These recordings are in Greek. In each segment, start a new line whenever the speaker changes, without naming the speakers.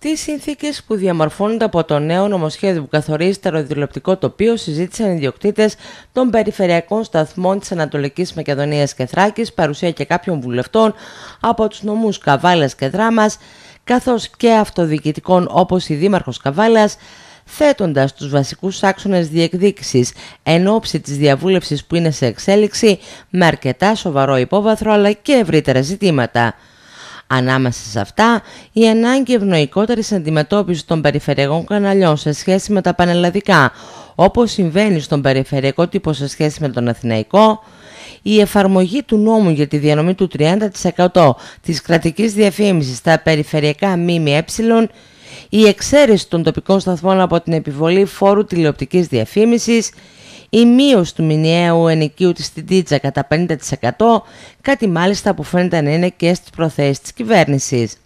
Τις συνθήκες που διαμορφώνονται από το νέο νομοσχέδιο που καθορίζει το ροδιολεπτικό τοπίο συζήτησαν οι διοκτήτε των περιφερειακών σταθμών της Ανατολικής Μακεδονίας και Θράκης, παρουσία και κάποιων βουλευτών από τους νομούς Καβάλας και Δράμας, καθώς και αυτοδιοικητικών όπως η Δήμαρχος Καβάλας, θέτοντας τους βασικούς άξονες διεκδίκησης εν ώψη της διαβούλευσης που είναι σε εξέλιξη με αρκετά σοβαρό υπόβαθρο αλλά και ευρύτερα ζητήματα. Ανάμεσα σε αυτά, η ανάγκη ευνοϊκότερης αντιμετώπισης των περιφερειακών καναλιών σε σχέση με τα πανελλαδικά, όπως συμβαίνει στον περιφερειακό τύπο σε σχέση με τον Αθηναϊκό, η εφαρμογή του νόμου για τη διανομή του 30% της κρατικής διαφήμισης στα περιφερειακά ΜΜΕ, η εξαίρεση των τοπικών σταθμών από την επιβολή φόρου τηλεοπτικής διαφήμισης, η μείωση του μηνιαίου ενοικίου της στην κατά 50%, κάτι μάλιστα που φαίνεται να είναι και στις προθέσεις της κυβέρνησης.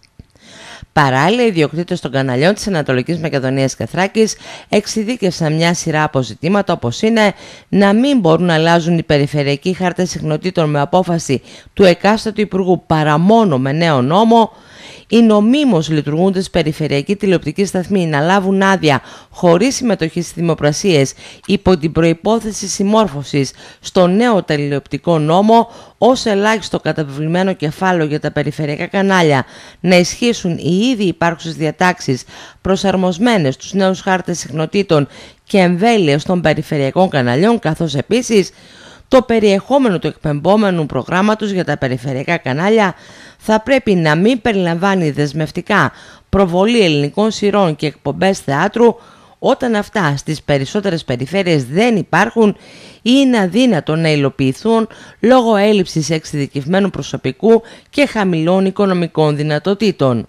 Παράλληλα, οι ιδιοκτήτες των καναλιών της Ανατολικής Μακεδονίας και εξειδίκευσαν μια σειρά αποζητήματα όπως είναι να μην μπορούν να αλλάζουν οι περιφερειακοί χάρτες συχνοτήτων με απόφαση του εκάστοτε Υπουργού παρά μόνο με νέο νόμο, οι νομίμως λειτουργούντες περιφερειακοί τηλεοπτικοί σταθμοί να λάβουν άδεια χωρίς συμμετοχή στις δημοπρασίες υπό την προϋπόθεση συμμόρφωσης στο νέο τηλεοπτικό νόμο ως ελάχιστο καταβεβλημένο κεφάλαιο για τα περιφερειακά κανάλια να ισχύσουν οι ήδη υπάρχουσες διατάξεις, προσαρμοσμένες στους νέους χάρτες συχνοτήτων και εμβέλειας των περιφερειακών καναλιών καθώς επίσης το περιεχόμενο του εκπαιμπόμενου προγράμματος για τα περιφερειακά κανάλια θα πρέπει να μην περιλαμβάνει δεσμευτικά προβολή ελληνικών σειρών και εκπομπές θεάτρου όταν αυτά στις περισσότερες περιφέρειες δεν υπάρχουν ή είναι αδύνατο να υλοποιηθούν λόγω έλλειψης εξειδικευμένου προσωπικού και χαμηλών οικονομικών δυνατοτήτων.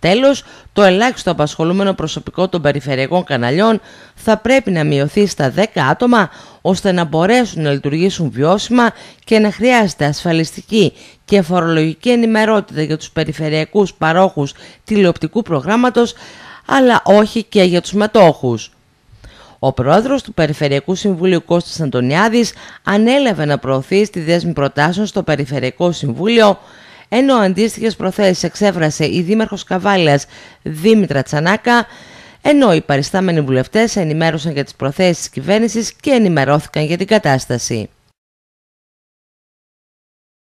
Τέλος, το ελάχιστο απασχολούμενο προσωπικό των περιφερειακών καναλιών θα πρέπει να μειωθεί στα 10 άτομα ώστε να μπορέσουν να λειτουργήσουν βιώσιμα και να χρειάζεται ασφαλιστική και φορολογική ενημερότητα για τους περιφερειακούς παρόχους τηλεοπτικού προγράμματος αλλά όχι και για τους μετόχους. Ο πρόεδρος του Περιφερειακού Συμβουλίου Κώστας Αντωνιάδης ανέλαβε να προωθεί στη δέσμη προτάσεων στο Περιφερειακό Συμβούλιο ενώ αντίστοιχε προθέσεις εξέφρασε η Δήμαρχος Καβάλιας Δήμητρα Τσανάκα, ενώ οι παριστάμενοι βουλευτές ενημέρωσαν για τις προθέσεις της κυβέρνησης και ενημερώθηκαν για την κατάσταση.